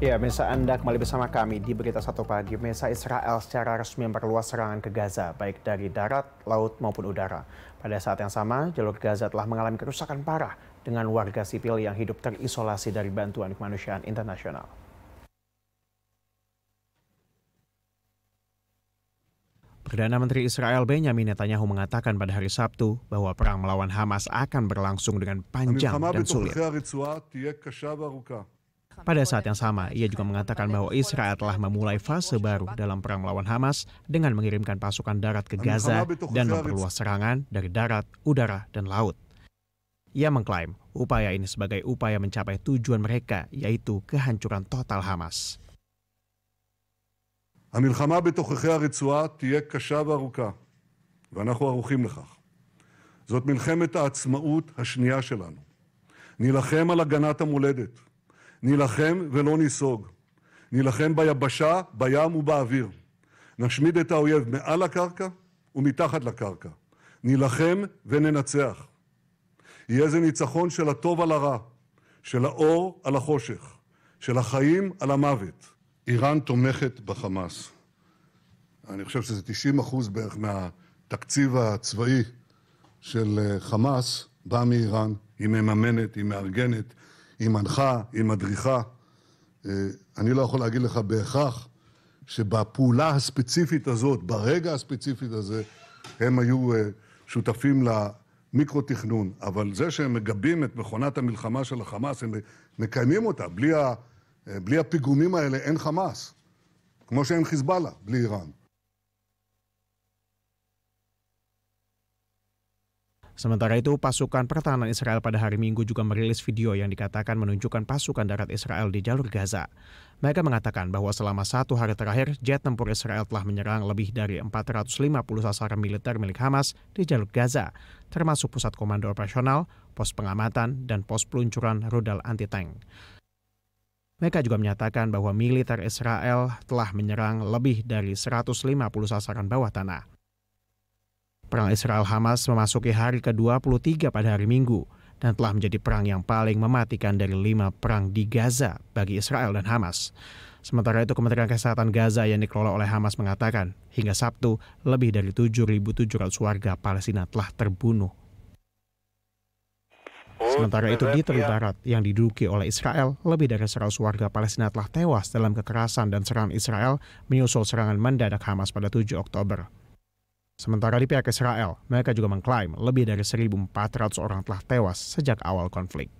Ya, Mesa Anda kembali bersama kami di Berita Satu Pagi. Mesa Israel secara resmi memperluas serangan ke Gaza, baik dari darat, laut, maupun udara. Pada saat yang sama, jalur Gaza telah mengalami kerusakan parah dengan warga sipil yang hidup terisolasi dari bantuan kemanusiaan internasional. Perdana Menteri Israel Benjamin Netanyahu mengatakan pada hari Sabtu bahwa perang melawan Hamas akan berlangsung dengan panjang dan sulit. Pada saat yang sama, ia juga mengatakan bahwa Israel telah memulai fase baru dalam perang melawan Hamas dengan mengirimkan pasukan darat ke Gaza dan memperluas serangan dari darat, udara, dan laut. Ia mengklaim upaya ini sebagai upaya mencapai tujuan mereka, yaitu kehancuran total Hamas. נילחם ולא ניסוג. נילחם ביבשה, בים ובאוויר. נשמיד את האויב מעל הקרקע ומתחת לקרקע. נילחם וננצח. יהיה זה ניצחון של הטוב על הרע, של האור על החושך, של החיים על המוות. איראן תומכת בחמאס. אני חושב שזה 90 אחוז בערך מהתקציב הצבאי של אה, חמאס בא מאיראן, היא מממנת, היא מארגנת, היא מנחה, היא מדריכה. אה, אני לא יכול להגיד לך בהכרח שבפעולה הספציפית הזאת, ברגע הספציפי הזה, הם היו אה, שותפים למיקרו-תכנון. אבל זה שהם מגבים את מכונת המלחמה של החמאס, הם מקיימים אותה. בלי, ה... אה, בלי הפיגומים האלה אין חמאס. כמו שאין חיזבאללה, בלי איראן. Sementara itu, pasukan pertahanan Israel pada hari Minggu juga merilis video yang dikatakan menunjukkan pasukan darat Israel di jalur Gaza. Mereka mengatakan bahwa selama satu hari terakhir, jet tempur Israel telah menyerang lebih dari 450 sasaran militer milik Hamas di jalur Gaza, termasuk pusat komando operasional, pos pengamatan, dan pos peluncuran rudal anti-tank. Mereka juga menyatakan bahwa militer Israel telah menyerang lebih dari 150 sasaran bawah tanah. Perang Israel-Hamas memasuki hari ke-23 pada hari Minggu dan telah menjadi perang yang paling mematikan dari lima perang di Gaza bagi Israel dan Hamas. Sementara itu Kementerian Kesehatan Gaza yang dikelola oleh Hamas mengatakan hingga Sabtu lebih dari 7.700 warga Palestina telah terbunuh. Oh, Sementara itu di tepi iya. barat yang diduduki oleh Israel, lebih dari 100 warga Palestina telah tewas dalam kekerasan dan serangan Israel menyusul serangan mendadak Hamas pada 7 Oktober. Sementara di pihak Israel, mereka juga mengklaim lebih dari 1.400 orang telah tewas sejak awal konflik.